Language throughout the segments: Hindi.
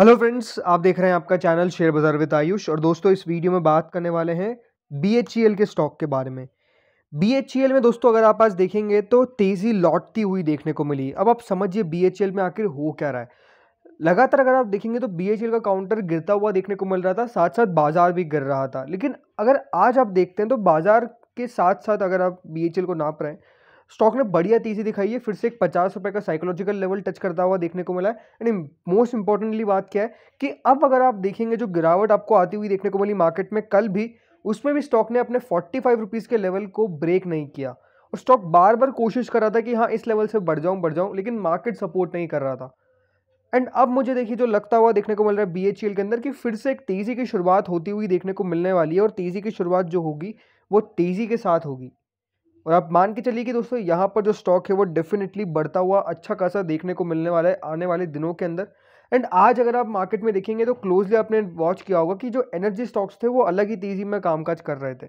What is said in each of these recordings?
हेलो फ्रेंड्स आप देख रहे हैं आपका चैनल शेयर बाज़ार विद आयुष और दोस्तों इस वीडियो में बात करने वाले हैं बी के स्टॉक के बारे में बी में दोस्तों अगर आप आज देखेंगे तो तेज़ी लौटती हुई देखने को मिली अब आप समझिए बी में आखिर हो क्या रहा है लगातार अगर आप देखेंगे तो बी का काउंटर गिरता हुआ देखने को मिल रहा था साथ साथ बाज़ार भी गिर रहा था लेकिन अगर आज आप देखते हैं तो बाज़ार के साथ साथ अगर आप बी को नाप रहे हैं स्टॉक ने बढ़िया तेजी दिखाई है फिर से एक पचास रुपये का साइकोलॉजिकल लेवल टच करता हुआ देखने को मिला है एंड मोस्ट इंपॉर्टेंटली बात क्या है कि अब अगर आप देखेंगे जो गिरावट आपको आती हुई देखने को मिली मार्केट में कल भी उसमें भी स्टॉक ने अपने फोर्टी फाइव रुपीज़ के लेवल को ब्रेक नहीं किया और स्टॉक बार बार कोशिश कर रहा था कि हाँ इस लेवल से बढ़ जाऊँ बढ़ जाऊँ लेकिन मार्केट सपोर्ट नहीं कर रहा था एंड अब मुझे देखिए जो लगता हुआ देखने को मिल रहा है बी एच के अंदर कि फिर से एक तेज़ी की शुरुआत होती हुई देखने को मिलने वाली है और तेज़ी की शुरुआत जो होगी वो तेज़ी के साथ होगी और आप मान के चलिए कि दोस्तों यहाँ पर जो स्टॉक है वो डेफिनेटली बढ़ता हुआ अच्छा खासा देखने को मिलने वाला है आने वाले दिनों के अंदर एंड आज अगर आप मार्केट में देखेंगे तो क्लोजली आपने वॉच किया होगा कि जो एनर्जी स्टॉक्स थे वो अलग ही तेज़ी में कामकाज कर रहे थे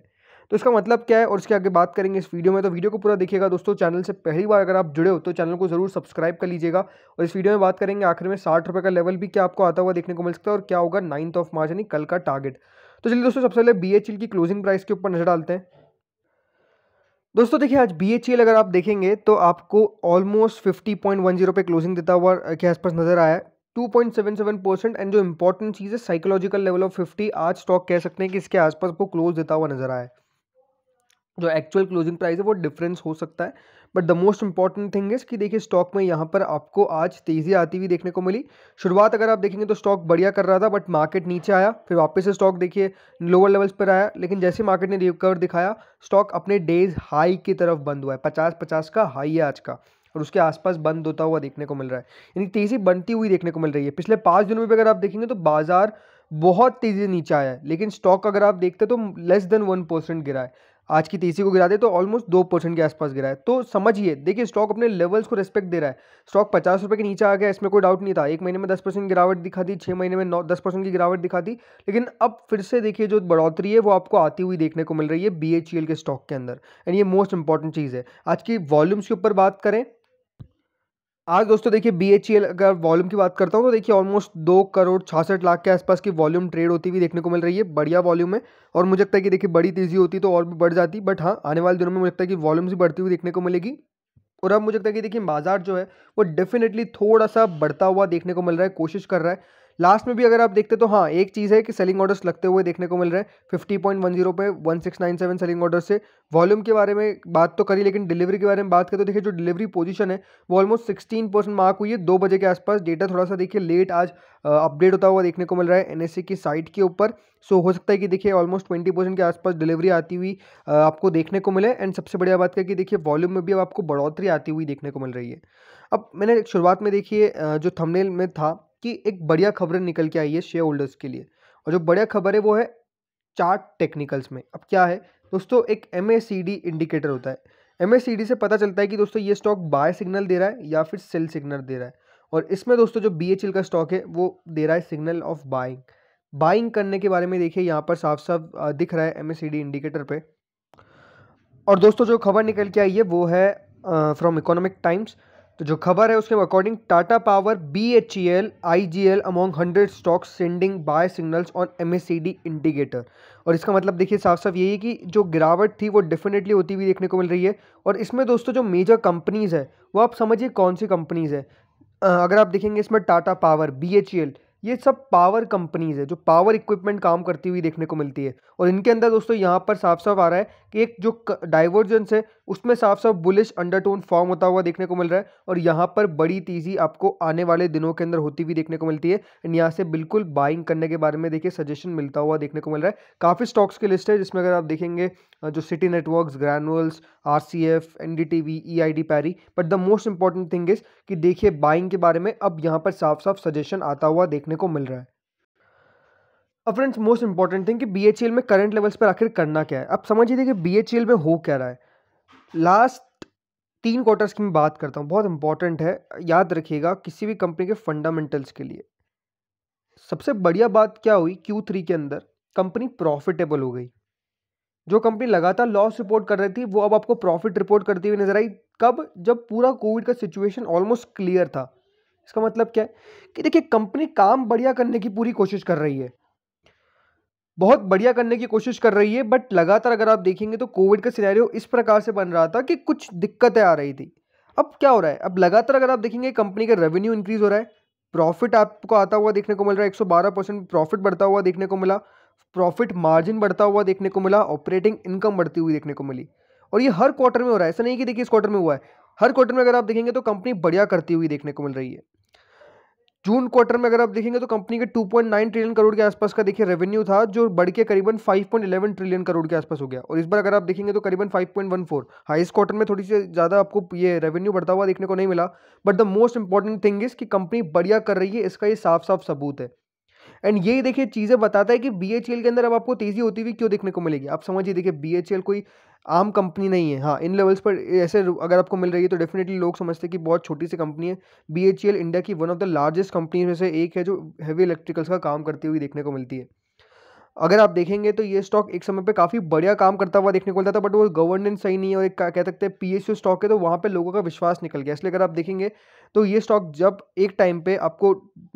तो इसका मतलब क्या है और इसके आगे बात करेंगे इस वीडियो में तो वीडियो को पूरा देखिएगा दोस्तों चैनल से पहली बार अगर आप जुड़े हो तो चैनल को ज़रूर सब्सक्राइब कर लीजिएगा और इस वीडियो में बात करेंगे आखिर में साठ रुपये का लेवल भी क्या आपको आता हुआ देखने को मिल सकता है और क्या होगा नाइन्थ ऑफ मार्च यानी कल का टारगेट तो चलिए दोस्तों सबसे पहले बी की क्लोजिंग प्राइस के ऊपर नजर डालते हैं दोस्तों देखिए आज बी एच अगर आप देखेंगे तो आपको ऑलमोस्ट 50.10 पे क्लोजिंग देता हुआ के आसपास नजर आया है 2.77 परसेंट एंड जो इंपॉर्टेंट चीज़ है साइकोलॉजिकल लेवल ऑफ 50 आज स्टॉक कह सकते हैं कि इसके आसपास को क्लोज देता हुआ नजर आया जो एक्चुअल क्लोजिंग प्राइस है वो डिफरेंस हो सकता है but the most important thing is कि देखिए स्टॉक में यहाँ पर आपको आज तेज़ी आती हुई देखने को मिली शुरुआत अगर आप देखेंगे तो स्टॉक बढ़िया कर रहा था बट मार्केट नीचे आया फिर वापस से स्टॉक देखिए लोअर लेवल्स पर आया लेकिन जैसे मार्केट ने रिकवर दिखाया स्टॉक अपने डेज हाई की तरफ बंद हुआ है पचास पचास का हाई है आज का और उसके आसपास बंद होता हुआ देखने को मिल रहा है यानी तेज़ी बनती हुई देखने को मिल रही है पिछले पाँच दिनों में भी अगर आप देखेंगे तो बाजार बहुत तेज़ी से नीचे आया है लेकिन स्टॉक अगर आप देखते तो लेस देन वन परसेंट गिरा है आज की तेजी को गिरा दे तो ऑलमोस्ट दो परसेंट के आसपास गिरा है तो समझिए देखिए स्टॉक अपने लेवल्स को रेस्पेक्ट दे रहा है स्टॉक पचास रुपये के नीचे आ गया इसमें कोई डाउट नहीं था एक महीने में दस परसेंट गिरावट दिखा दी छः महीने में नौ दस परसेंट की गिरावट दिखा दी लेकिन अब फिर से देखिए जो बढ़ोतरी है वो आपको आती हुई देखने को मिल रही है बी e के स्टॉक के अंदर एंड ये मोस्ट इंपॉर्टेंट चीज़ है आज की वॉल्यूम्स के ऊपर बात करें आज दोस्तों देखिए बी एच ई एल अगर वॉल्यूम की बात करता हूँ तो देखिए ऑलमोस्ट दो करोड़ छासठ लाख के आसपास की वॉल्यूम ट्रेड होती हुई देखने को मिल रही है बढ़िया वॉल्यूम है और मुझे लगता है कि देखिए बड़ी तेज़ी होती तो और भी बढ़ जाती बट हाँ आने वाले दिनों में मुझे लगता है कि वॉल्यूम्स भी बढ़ती हुई देखने को मिलेगी और अब मुझे लगता है कि देखिए बाजार जो है वो डेफिनेटली थोड़ा सा बढ़ता हुआ देखने को मिल रहा है कोशिश कर रहा है लास्ट में भी अगर आप देखते तो हाँ एक चीज़ है कि सेलिंग ऑर्डर्स लगते हुए देखने को मिल रहे हैं फिफ्टी पॉइंट वन जीरो पे one six nine seven selling order से वॉल्यूम के बारे में बात तो करी लेकिन डिलीवरी के बारे में बात करें तो देखिए जो डिलीवरी पोजीशन है वो ऑलमोस्ट सिक्सटीन परसेंट मार्क हुई है दो बजे के आसपास डेटा थोड़ा सा देखिए लेट आज अपडेट होता हुआ देखने को मिल रहा है एन की साइट के ऊपर सो हो सकता है कि देखिए ऑलमोस्ट ट्वेंटी परसेंट के आसपास डिलीवरी आती हुई आपको देखने को मिले एंड सबसे बढ़िया बात क्या कि देखिए वॉल्यूम में भी अब आपको बढ़ोतरी आती हुई देखने को मिल रही है अब मैंने शुरुआत में देखिए जो थमनेल में था कि एक बढ़िया खबरें निकल के आई है शेयर होल्डर्स के लिए और जो बढ़िया खबर है वो है चार्ट टेक्निकल्स में अब क्या है दोस्तों एक एम इंडिकेटर होता है एम से पता चलता है कि दोस्तों ये स्टॉक बाय सिग्नल दे रहा है या फिर सेल सिग्नल दे रहा है और इसमें दोस्तों जो बी का स्टॉक है वो दे रहा है सिग्नल ऑफ बाइंग बाइंग करने के बारे में देखिए यहाँ पर साफ साफ दिख रहा है एम इंडिकेटर पर और दोस्तों जो खबर निकल के आई है वो है फ्रॉम इकोनॉमिक टाइम्स तो जो खबर है उसके according Tata power B H E L I G L among hundred stocks sending buy signals on M S C D indicator और इसका मतलब देखिए साफ साफ यही कि जो गिरावट थी वो डेफिनेटली होती हुई देखने को मिल रही है और इसमें दोस्तों जो मेजर कंपनीज़ है वो आप समझिए कौन सी कंपनीज़ है अगर आप देखेंगे इसमें Tata power B H E L ये सब पावर कंपनीज है जो पावर इक्विपमेंट काम करती हुई देखने को मिलती है और इनके अंदर दोस्तों यहाँ पर साफ साफ आ रहा है कि एक जो डाइवर्जेंस है उसमें साफ साफ बुलिश अंडरटोन फॉर्म होता हुआ देखने को मिल रहा है और यहाँ पर बड़ी तेज़ी आपको आने वाले दिनों के अंदर होती हुई देखने को मिलती है एंड यहाँ से बिल्कुल बाइंग करने के बारे में देखिए सजेशन मिलता हुआ देखने को मिल रहा है काफ़ी स्टॉक्स की लिस्ट है जिसमें अगर आप देखेंगे जो city networks granules R C F N D T V E I D Parry but the most important thing is कि देखिए बाइंग के बारे में अब यहाँ पर साफ साफ सजेशन आता हुआ देखने देखने को मिल रहा है अब फ्रेंड्स मोस्ट इंपॉर्टेंट थिंग कि बी में करंट लेवल्स पर आखिर करना क्या है अब समझिए कि बी में हो क्या रहा है लास्ट तीन क्वार्टर्स की मैं बात करता हूँ बहुत इंपॉर्टेंट है याद रखिएगा किसी भी कंपनी के फंडामेंटल्स के लिए सबसे बढ़िया बात क्या हुई Q3 के अंदर कंपनी प्रॉफिटेबल हो गई जो कंपनी लगातार लॉस रिपोर्ट कर रही थी वो अब आपको प्रॉफिट रिपोर्ट करती हुई नजर आई कब जब पूरा कोविड का सिचुएशन ऑलमोस्ट क्लियर था इसका मतलब क्या है कि देखिए कंपनी काम बढ़िया करने की पूरी कोशिश कर रही है बहुत बढ़िया करने की कोशिश कर रही है बट लगातार अगर आप देखेंगे तो कोविड का सिनेरियो इस प्रकार से बन रहा था कि कुछ दिक्कतें आ रही थी अब क्या हो रहा है अब लगातार अगर आप देखेंगे कंपनी का रेवेन्यू इंक्रीज हो रहा है प्रॉफिट आपको आता हुआ देखने को मिल रहा है एक परसेंट प्रॉफिट बढ़ता हुआ देखने को मिला प्रॉफिट मार्जिन बढ़ता हुआ देखने को मिला ऑपरेटिंग इनकम बढ़ती हुई देखने को मिली और ये हर क्वार्टर में हो रहा है ऐसा नहीं कि देखिए इस क्वार्टर में हुआ है हर क्वार्टर में अगर आप देखेंगे तो कंपनी बढ़िया करती हुई देखने को मिल रही है जून क्वार्टर में अगर आप देखेंगे तो कंपनी के 2.9 ट्रिलियन करोड़ के आसपास का देखिए रेवेन्यू था जो बढ़ के करीबन 5.11 ट्रिलियन करोड़ के आसपास हो गया और इस बार अगर आप देखेंगे तो करीबन 5.14 फोर हाइस्ट क्वार्टर में थोड़ी सी ज़्यादा आपको ये रेवेन्यू बढ़ता हुआ देखने को नहीं मिला but the most important thing is कि कंपनी बढ़िया कर रही है इसका ये साफ साफ सबूत है एंड ये देखिए चीज़ें बताता है कि बी के अंदर अब आपको तेज़ी होती हुई क्यों देखने को मिलेगी आप समझिए देखिए बी कोई आम कंपनी नहीं है हाँ इन लेवल्स पर ऐसे अगर आपको मिल रही है तो डेफिनेटली लोग समझते हैं कि बहुत छोटी सी कंपनी है बी इंडिया की one of the largest company में से एक है जो हैवी इलेक्ट्रिकल्स का काम करती हुई देखने को मिलती है अगर आप देखेंगे तो ये स्टॉक एक समय पे काफ़ी बढ़िया काम करता हुआ देखने को मिलता था बट वो गवर्नेंस सही नहीं है और एक कह सकते हैं पी स्टॉक है तो वहाँ पे लोगों का विश्वास निकल गया इसलिए अगर आप देखेंगे तो ये स्टॉक जब एक टाइम पे आपको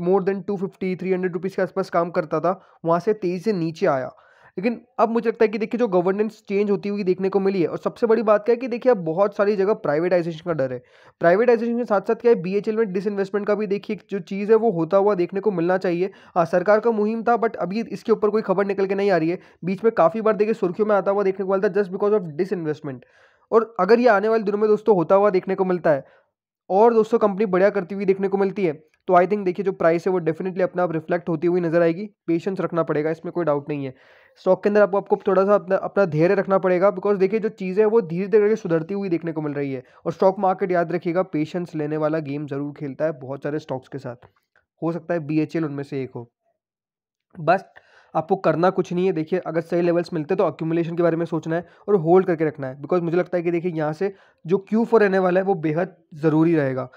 more than two fifty three hundred rupees के आसपास काम करता था वहाँ से तेज़ी से नीचे आया लेकिन अब मुझे लगता है कि देखिए जो गवर्नेंस चेंज होती हुई देखने को मिली है और सबसे बड़ी बात क्या है कि देखिए अब बहुत सारी जगह प्राइवेटाइजेशन का डर है प्राइवेटाइजेशन के साथ साथ क्या है बी में डिसइन्वेस्टमेंट का भी देखिए जो चीज़ है वो होता हुआ देखने को मिलना चाहिए हाँ सरकार का मुहिम था बट अभी इसके ऊपर कोई खबर निकल के नहीं आ रही है बीच में काफ़ी बार देखिए सुर्खियों में आता हुआ देखने को मिलता है जस्ट बिकॉज ऑफ डिसइन्वेस्टमेंट और अगर ये आने वाले दिनों में दोस्तों होता हुआ देखने को मिलता है और दोस्तों कंपनी बढ़िया करती हुई देखने को मिलती है तो आई थिंक देखिए जो प्राइस है वो डेफिनेटली अपना आप रिफ्लेक्ट होती हुई नजर आएगी पेशेंस रखना पड़ेगा इसमें कोई डाउट नहीं है स्टॉक के अंदर आपको आपको थोड़ा सा अपना अपना धैर्य रखना पड़ेगा बिकॉज देखिए जो चीज़ें हैं वो धीरे धीरे करके सुधरती हुई देखने को मिल रही है और स्टॉक मार्केट याद रखिएगा पेशेंस लेने वाला गेम ज़रूर खेलता है बहुत सारे स्टॉक्स के साथ हो सकता है बी उनमें से एक हो बस आपको करना कुछ नहीं है देखिए अगर सही लेवल्स मिलते हैं तो अक्यूमुलेशन के बारे में सोचना है और होल्ड करके रखना है बिकॉज मुझे लगता है कि देखिए यहाँ से जो क्यू फोर रहने वाला है वो बेहद ज़रूरी रहेगा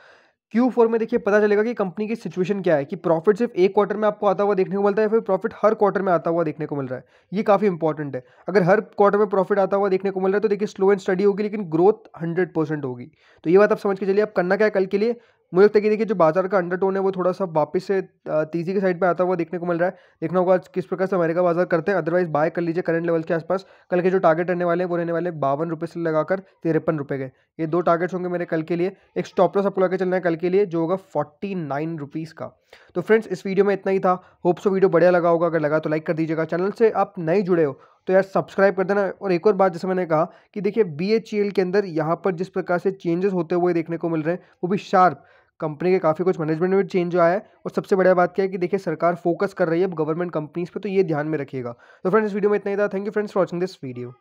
क्यू फोर में देखिए पता चलेगा कि कंपनी की सिचुएशन क्या है कि प्रॉफिट सिर्फ एक क्वार्टर में आपको आता हुआ देखने को मिलता है या फिर प्रॉफिट हर क्वार्टर में आता हुआ देखने को मिल रहा है ये काफ़ी इंपॉर्टेंट है अगर हर क्वार्टर में प्रॉफिट आता हुआ देखने को मिल रहा है तो देखिए स्लो एंड स्टडी होगी लेकिन ग्रोथ हंड्रेड परसेंट होगी तो ये बात आप समझ के चलिए आप करना क्या है कल के लिए मुझे लगता है कि देखिए जो बाजार का अंडरटोन है वो थोड़ा सा वापस से तेजी के साइड पे आता हुआ देखने को मिल रहा है देखना होगा किस प्रकार से अमेरिका बाजार करते हैं अदरवाइज बाय कर लीजिए करंट लेवल के आसपास कल के जो टारगेट रहने वाले हैं वो रहने वाले बावन रुपये से लगाकर तिरपन रुपये के ये दो टारगेट्स होंगे मेरे कल के लिए एक स्टॉपलॉस आपको लगा चलना है कल के लिए जो होगा फोर्टी नाइन रुपीज़ का तो फ्रेंड्स इस वीडियो में इतना ही था होप्स सो वीडियो बढ़िया लगा होगा अगर लगा तो लाइक कर दीजिएगा चैनल से आप नहीं जुड़े हो तो यार सब्सक्राइब कर देना और एक और बात जैसे मैंने कहा कि देखिए बी e के अंदर यहाँ पर जिस प्रकार से चेंजेस होते हुए देखने को मिल रहे हैं वो भी शार्प कंपनी के काफ़ी कुछ मैनेजमेंट में चेंज आया है और सबसे बढ़िया बात क्या है कि देखिए सरकार फोकस कर रही है अब गवर्नमेंट कंपनीज पे तो ये ध्यान में रखिएगा तो फ्रेंड्स इस वीडियो में इतना ही था thank you friends for watching this video